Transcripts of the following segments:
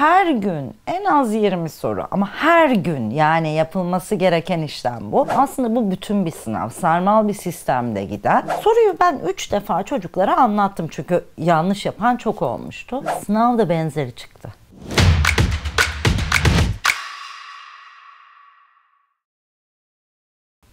her gün en az 20 soru ama her gün yani yapılması gereken işlem bu. Aslında bu bütün bir sınav. Sarmal bir sistemde gider. Soruyu ben 3 defa çocuklara anlattım çünkü yanlış yapan çok olmuştu. Sınav da benzeri çıktı.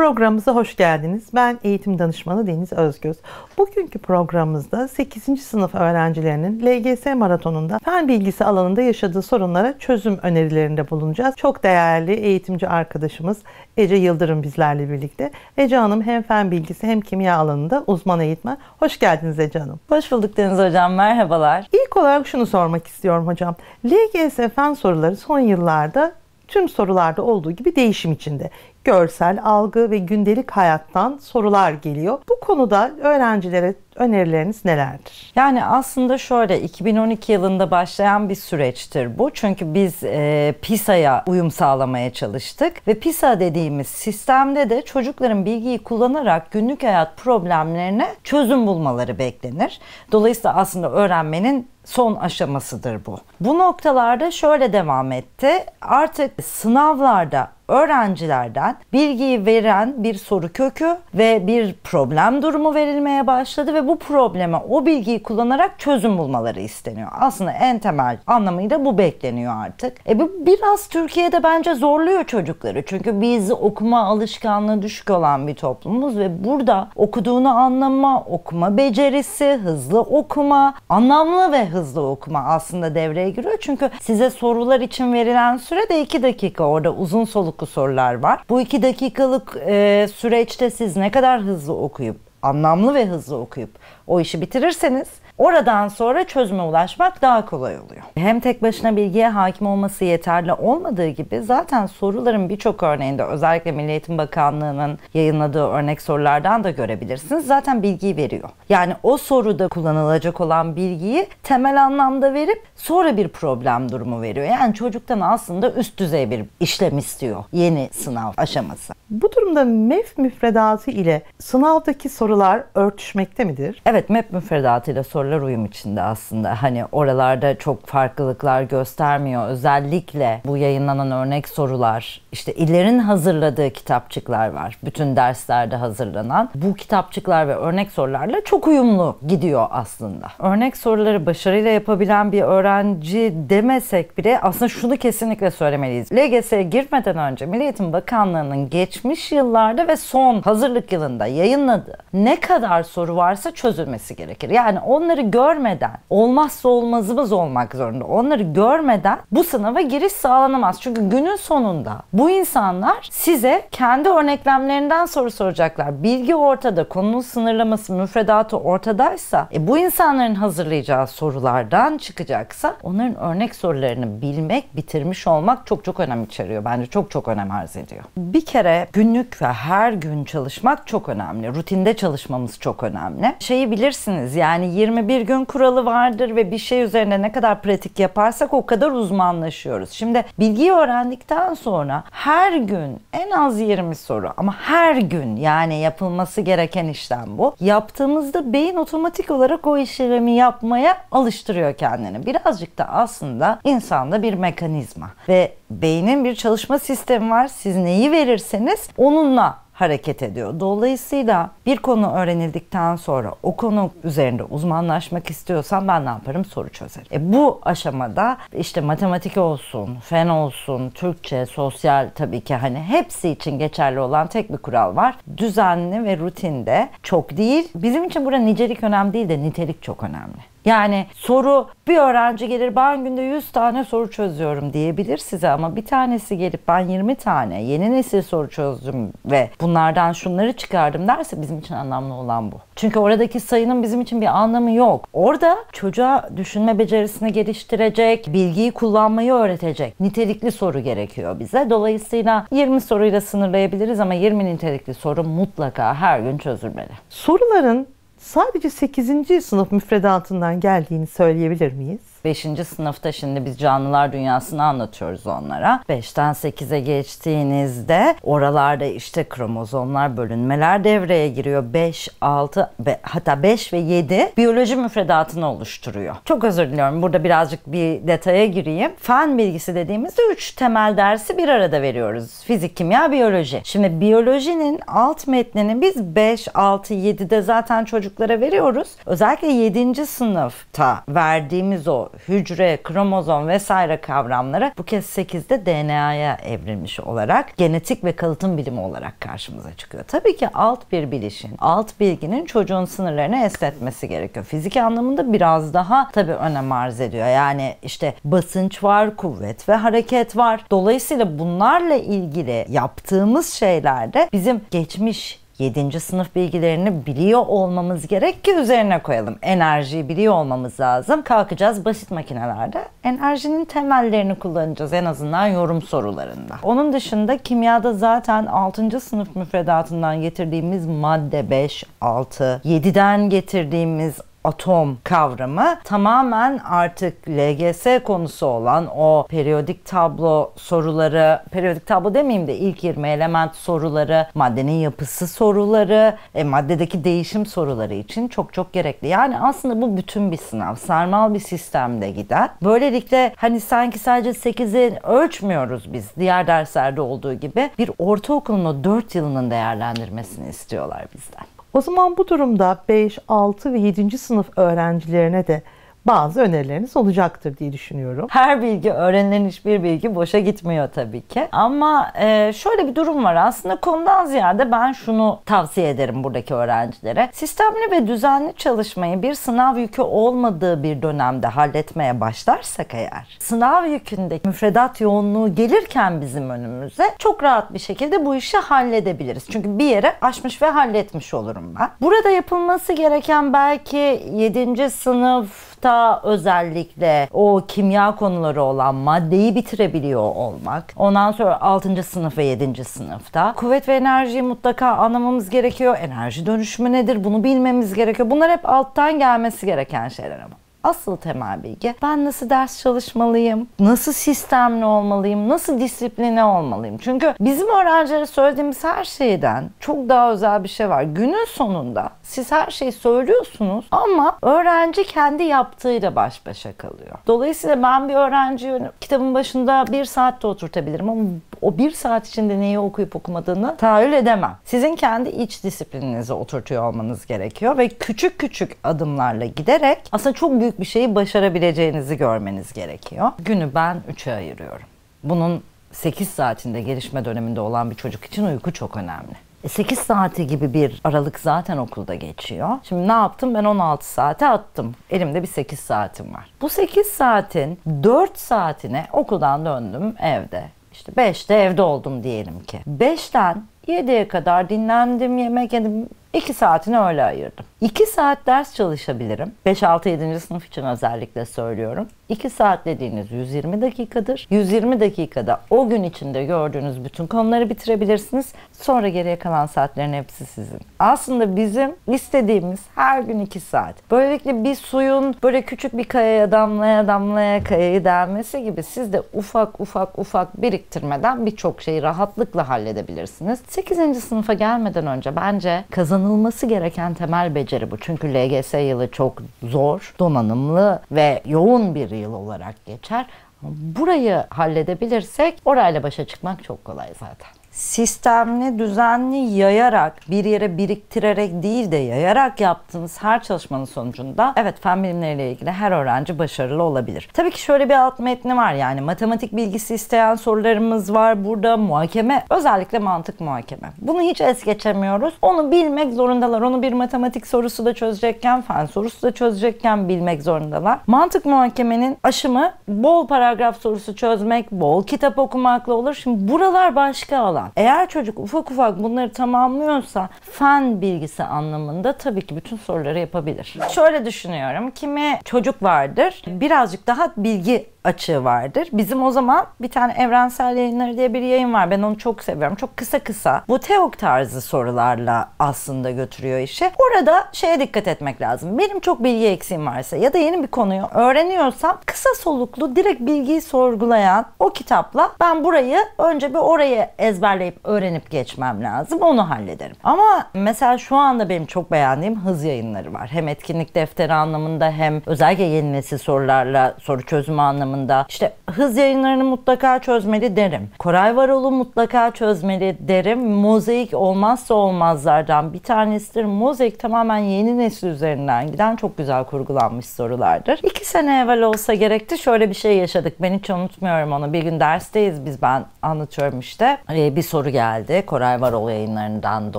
Programımıza hoş geldiniz. Ben eğitim danışmanı Deniz Özgöz. Bugünkü programımızda 8. sınıf öğrencilerinin LGS maratonunda fen bilgisi alanında yaşadığı sorunlara çözüm önerilerinde bulunacağız. Çok değerli eğitimci arkadaşımız Ece Yıldırım bizlerle birlikte. Ece Hanım hem fen bilgisi hem kimya alanında uzman eğitmen. Hoş geldiniz Ece Hanım. Hoş bulduk Deniz Hocam. Merhabalar. İlk olarak şunu sormak istiyorum hocam. LGS fen soruları son yıllarda tüm sorularda olduğu gibi değişim içinde. Görsel, algı ve gündelik hayattan sorular geliyor. Bu konuda öğrencilere önerileriniz nelerdir? Yani aslında şöyle 2012 yılında başlayan bir süreçtir bu. Çünkü biz e, PISA'ya uyum sağlamaya çalıştık ve PISA dediğimiz sistemde de çocukların bilgiyi kullanarak günlük hayat problemlerine çözüm bulmaları beklenir. Dolayısıyla aslında öğrenmenin son aşamasıdır bu. Bu noktalarda şöyle devam etti. Artık sınavlarda öğrencilerden bilgiyi veren bir soru kökü ve bir problem durumu verilmeye başladı ve bu probleme o bilgiyi kullanarak çözüm bulmaları isteniyor. Aslında en temel anlamıyla bu bekleniyor artık. E bu biraz Türkiye'de bence zorluyor çocukları. Çünkü biz okuma alışkanlığı düşük olan bir toplumuz ve burada okuduğunu anlama, okuma becerisi, hızlı okuma, anlamlı ve hızlı okuma aslında devreye giriyor. Çünkü size sorular için verilen süre de 2 dakika orada uzun soluk tutku sorular var. Bu iki dakikalık e, süreçte siz ne kadar hızlı okuyup, anlamlı ve hızlı okuyup o işi bitirirseniz Oradan sonra çözüme ulaşmak daha kolay oluyor. Hem tek başına bilgiye hakim olması yeterli olmadığı gibi zaten soruların birçok örneğinde özellikle Milli Eğitim Bakanlığı'nın yayınladığı örnek sorulardan da görebilirsiniz. Zaten bilgiyi veriyor. Yani o soruda kullanılacak olan bilgiyi temel anlamda verip sonra bir problem durumu veriyor. Yani çocuktan aslında üst düzey bir işlem istiyor yeni sınav aşaması. Bu durumda MEF müfredatı ile sınavdaki sorular örtüşmekte midir? Evet MEF müfredatı ile sorular uyum içinde aslında. Hani oralarda çok farklılıklar göstermiyor. Özellikle bu yayınlanan örnek sorular, işte illerin hazırladığı kitapçıklar var. Bütün derslerde hazırlanan. Bu kitapçıklar ve örnek sorularla çok uyumlu gidiyor aslında. Örnek soruları başarıyla yapabilen bir öğrenci demesek bile aslında şunu kesinlikle söylemeliyiz. LGS'ye girmeden önce Milli Eğitim Bakanlığı'nın geç geçmiş yıllarda ve son hazırlık yılında yayınladığı ne kadar soru varsa çözülmesi gerekir. Yani onları görmeden olmazsa olmazımız olmak zorunda. Onları görmeden bu sınava giriş sağlanamaz. Çünkü günün sonunda bu insanlar size kendi örneklemlerinden soru soracaklar. Bilgi ortada, konunun sınırlaması, müfredatı ortadaysa e, bu insanların hazırlayacağı sorulardan çıkacaksa onların örnek sorularını bilmek, bitirmiş olmak çok çok önem içeriyor. Bence çok çok önem arz ediyor. Bir kere günlük ve her gün çalışmak çok önemli. Rutinde çalışmamız çok önemli. Şeyi bilirsiniz yani 21 gün kuralı vardır ve bir şey üzerine ne kadar pratik yaparsak o kadar uzmanlaşıyoruz. Şimdi bilgiyi öğrendikten sonra her gün en az 20 soru ama her gün yani yapılması gereken işlem bu. Yaptığımızda beyin otomatik olarak o işlemi yapmaya alıştırıyor kendini. Birazcık da aslında insanda bir mekanizma ve beynin bir çalışma sistemi var. Siz neyi verirseniz onunla hareket ediyor. Dolayısıyla bir konu öğrenildikten sonra o konu üzerinde uzmanlaşmak istiyorsan, ben ne yaparım? Soru çözerim. E bu aşamada işte matematik olsun, fen olsun, Türkçe, sosyal tabii ki hani hepsi için geçerli olan tek bir kural var. Düzenli ve rutinde çok değil. Bizim için burada nicelik önemli değil de nitelik çok önemli. Yani soru bir öğrenci gelir ben günde 100 tane soru çözüyorum diyebilir size ama bir tanesi gelip ben 20 tane yeni nesil soru çözdüm ve bunlardan şunları çıkardım derse bizim için anlamlı olan bu. Çünkü oradaki sayının bizim için bir anlamı yok. Orada çocuğa düşünme becerisini geliştirecek, bilgiyi kullanmayı öğretecek nitelikli soru gerekiyor bize. Dolayısıyla 20 soruyla sınırlayabiliriz ama 20 nitelikli soru mutlaka her gün çözülmeli. Soruların sadece 8. sınıf müfredatından geldiğini söyleyebilir miyiz? Beşinci sınıfta şimdi biz canlılar dünyasını anlatıyoruz onlara. Beşten sekize geçtiğinizde oralarda işte kromozomlar, bölünmeler devreye giriyor. Beş, altı be, hatta beş ve yedi biyoloji müfredatını oluşturuyor. Çok özür diliyorum burada birazcık bir detaya gireyim. Fen bilgisi dediğimizde üç temel dersi bir arada veriyoruz. Fizik, kimya, biyoloji. Şimdi biyolojinin alt metnini biz 5, 6, 7'de zaten çocuklara veriyoruz. Özellikle 7. sınıfta verdiğimiz o hücre, kromozom vesaire kavramları bu kez 8'de DNA'ya evrilmiş olarak genetik ve kalıtım bilimi olarak karşımıza çıkıyor. Tabii ki alt bir bilişin, alt bilginin çocuğun sınırlarını esnetmesi gerekiyor. Fiziki anlamında biraz daha tabii önem arz ediyor. Yani işte basınç var, kuvvet ve hareket var. Dolayısıyla bunlarla ilgili yaptığımız şeylerde bizim geçmiş 7. sınıf bilgilerini biliyor olmamız gerek ki üzerine koyalım. Enerjiyi biliyor olmamız lazım. Kalkacağız basit makinelerde enerjinin temellerini kullanacağız en azından yorum sorularında. Onun dışında kimyada zaten 6. sınıf müfredatından getirdiğimiz madde 5, 6, 7'den getirdiğimiz atom kavramı tamamen artık LGS konusu olan o periyodik tablo soruları, periyodik tablo demeyeyim de ilk 20 element soruları, maddenin yapısı soruları, e, maddedeki değişim soruları için çok çok gerekli. Yani aslında bu bütün bir sınav, sarmal bir sistemde gider. Böylelikle hani sanki sadece 8'i ölçmüyoruz biz diğer derslerde olduğu gibi bir ortaokulun o 4 yılının değerlendirmesini istiyorlar bizden. O zaman bu durumda 5, 6 ve 7. sınıf öğrencilerine de bazı önerileriniz olacaktır diye düşünüyorum. Her bilgi öğrenilen hiçbir bilgi boşa gitmiyor tabii ki. Ama e, şöyle bir durum var aslında konudan ziyade ben şunu tavsiye ederim buradaki öğrencilere. Sistemli ve düzenli çalışmayı bir sınav yükü olmadığı bir dönemde halletmeye başlarsak eğer sınav yükündeki müfredat yoğunluğu gelirken bizim önümüze çok rahat bir şekilde bu işi halledebiliriz. Çünkü bir yere aşmış ve halletmiş olurum ben. Burada yapılması gereken belki 7. sınıf sınıfta özellikle o kimya konuları olan maddeyi bitirebiliyor olmak. Ondan sonra 6. sınıf ve 7. sınıfta. Kuvvet ve enerjiyi mutlaka anlamamız gerekiyor. Enerji dönüşümü nedir? Bunu bilmemiz gerekiyor. Bunlar hep alttan gelmesi gereken şeyler ama. Asıl temel bilgi ben nasıl ders çalışmalıyım, nasıl sistemli olmalıyım, nasıl disipline olmalıyım. Çünkü bizim öğrencilere söylediğimiz her şeyden çok daha özel bir şey var. Günün sonunda siz her şeyi söylüyorsunuz ama öğrenci kendi yaptığıyla baş başa kalıyor. Dolayısıyla ben bir öğrenciyi kitabın başında bir saatte oturtabilirim ama o bir saat içinde neyi okuyup okumadığını tahayyül edemem. Sizin kendi iç disiplininizi oturtuyor olmanız gerekiyor ve küçük küçük adımlarla giderek aslında çok büyük büyük bir şeyi başarabileceğinizi görmeniz gerekiyor. Günü ben 3'e ayırıyorum. Bunun 8 saatinde gelişme döneminde olan bir çocuk için uyku çok önemli. 8 e, saati gibi bir aralık zaten okulda geçiyor. Şimdi ne yaptım? Ben 16 saate attım. Elimde bir 8 saatim var. Bu 8 saatin 4 saatine okuldan döndüm evde. İşte 5'te evde oldum diyelim ki. 5'ten 7'ye kadar dinlendim, yemek yedim, 2 saatini öyle ayırdım. 2 saat ders çalışabilirim. 5-6-7. sınıf için özellikle söylüyorum. 2 saat dediğiniz 120 dakikadır. 120 dakikada o gün içinde gördüğünüz bütün konuları bitirebilirsiniz. Sonra geriye kalan saatlerin hepsi sizin. Aslında bizim istediğimiz her gün 2 saat. Böylelikle bir suyun böyle küçük bir kayaya damlaya damlaya kayayı delmesi gibi siz de ufak ufak ufak biriktirmeden birçok şeyi rahatlıkla halledebilirsiniz. 8. sınıfa gelmeden önce bence kazanılması gereken temel beceri bu. Çünkü LGS yılı çok zor, donanımlı ve yoğun bir yıl olarak geçer. Burayı halledebilirsek orayla başa çıkmak çok kolay zaten sistemli, düzenli yayarak, bir yere biriktirerek değil de yayarak yaptığınız her çalışmanın sonucunda evet fen bilimleriyle ilgili her öğrenci başarılı olabilir. Tabii ki şöyle bir alt metni var yani matematik bilgisi isteyen sorularımız var burada muhakeme özellikle mantık muhakeme. Bunu hiç es geçemiyoruz. Onu bilmek zorundalar. Onu bir matematik sorusu da çözecekken, fen sorusu da çözecekken bilmek zorundalar. Mantık muhakemenin aşımı bol paragraf sorusu çözmek, bol kitap okumakla olur. Şimdi buralar başka alan falan. Eğer çocuk ufak ufak bunları tamamlıyorsa fen bilgisi anlamında tabii ki bütün soruları yapabilir. Şöyle düşünüyorum. Kimi çocuk vardır. Birazcık daha bilgi açığı vardır. Bizim o zaman bir tane evrensel yayınları diye bir yayın var. Ben onu çok seviyorum. Çok kısa kısa. Bu teok tarzı sorularla aslında götürüyor işi. Orada şeye dikkat etmek lazım. Benim çok bilgi eksiğim varsa ya da yeni bir konuyu öğreniyorsam kısa soluklu direkt bilgiyi sorgulayan o kitapla ben burayı önce bir orayı ezberleyip öğrenip geçmem lazım. Onu hallederim. Ama mesela şu anda benim çok beğendiğim hız yayınları var. Hem etkinlik defteri anlamında hem özellikle yeni nesil sorularla soru çözümü anlamında anlamında. İşte hız yayınlarını mutlaka çözmeli derim. Koray Varol'u mutlaka çözmeli derim. Mozaik olmazsa olmazlardan bir tanesidir. Mozaik tamamen yeni nesil üzerinden giden çok güzel kurgulanmış sorulardır. İki sene evvel olsa gerekti şöyle bir şey yaşadık. Ben hiç unutmuyorum onu. Bir gün dersteyiz biz ben anlatıyorum işte. Ee, bir soru geldi. Koray Varol yayınlarından da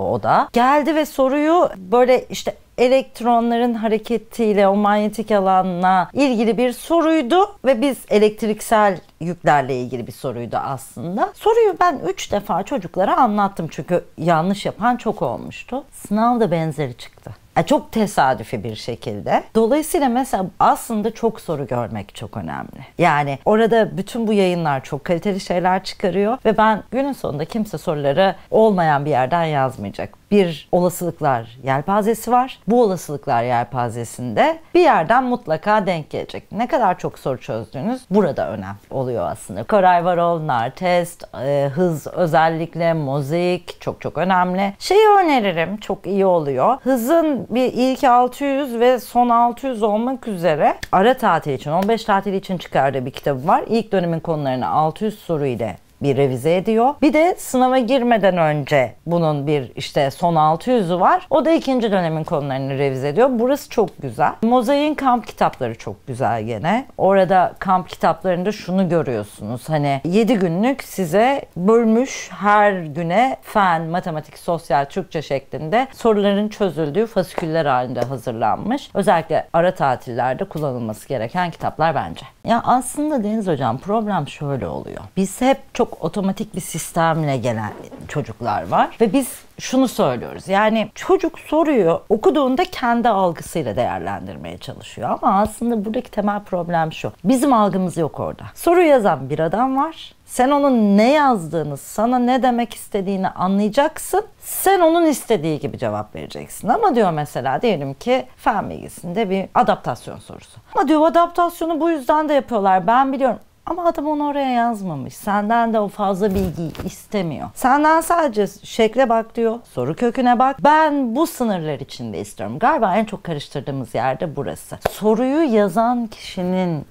o da. Geldi ve soruyu böyle işte elektronların hareketiyle o manyetik alanla ilgili bir soruydu ve biz elektriksel yüklerle ilgili bir soruydu aslında. Soruyu ben 3 defa çocuklara anlattım çünkü yanlış yapan çok olmuştu. Sınavda benzeri çıktı. Yani e, çok tesadüfi bir şekilde. Dolayısıyla mesela aslında çok soru görmek çok önemli. Yani orada bütün bu yayınlar çok kaliteli şeyler çıkarıyor ve ben günün sonunda kimse soruları olmayan bir yerden yazmayacak bir olasılıklar yelpazesi var. Bu olasılıklar yelpazesinde bir yerden mutlaka denk gelecek. Ne kadar çok soru çözdüğünüz burada önemli oluyor aslında. Karayvarol, nartest, e, hız özellikle, mozaik çok çok önemli. Şeyi öneririm çok iyi oluyor. Hızın bir ilk 600 ve son 600 olmak üzere ara tatil için 15 tatil için çıkardığı bir kitabı var. İlk dönemin konularını 600 soru ile bir revize ediyor. Bir de sınava girmeden önce bunun bir işte son 600'ü var. O da ikinci dönemin konularını revize ediyor. Burası çok güzel. Mozaik'in kamp kitapları çok güzel gene. Orada kamp kitaplarında şunu görüyorsunuz. Hani 7 günlük size bölmüş her güne fen, matematik, sosyal, Türkçe şeklinde soruların çözüldüğü fasiküller halinde hazırlanmış. Özellikle ara tatillerde kullanılması gereken kitaplar bence. Ya aslında Deniz Hocam problem şöyle oluyor. Biz hep çok çok otomatik bir sistemle gelen çocuklar var ve biz şunu söylüyoruz. Yani çocuk soruyu okuduğunda kendi algısıyla değerlendirmeye çalışıyor. Ama aslında buradaki temel problem şu. Bizim algımız yok orada. Soru yazan bir adam var. Sen onun ne yazdığını, sana ne demek istediğini anlayacaksın. Sen onun istediği gibi cevap vereceksin. Ama diyor mesela diyelim ki fen bilgisinde bir adaptasyon sorusu. Ama diyor adaptasyonu bu yüzden de yapıyorlar. Ben biliyorum. Ama adam onu oraya yazmamış. Senden de o fazla bilgiyi istemiyor. Senden sadece şekle bak diyor. Soru köküne bak. Ben bu sınırlar içinde istiyorum. Galiba en çok karıştırdığımız yerde burası. Soruyu yazan kişinin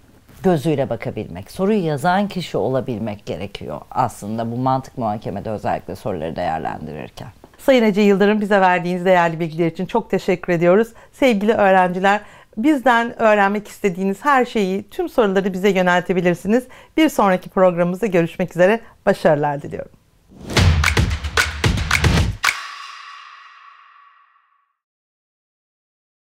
gözüyle bakabilmek, soruyu yazan kişi olabilmek gerekiyor aslında bu mantık muhakemede özellikle soruları değerlendirirken. Sayın Ece Yıldırım bize verdiğiniz değerli bilgiler için çok teşekkür ediyoruz. Sevgili öğrenciler, Bizden öğrenmek istediğiniz her şeyi, tüm soruları bize yöneltebilirsiniz. Bir sonraki programımızda görüşmek üzere. Başarılar diliyorum.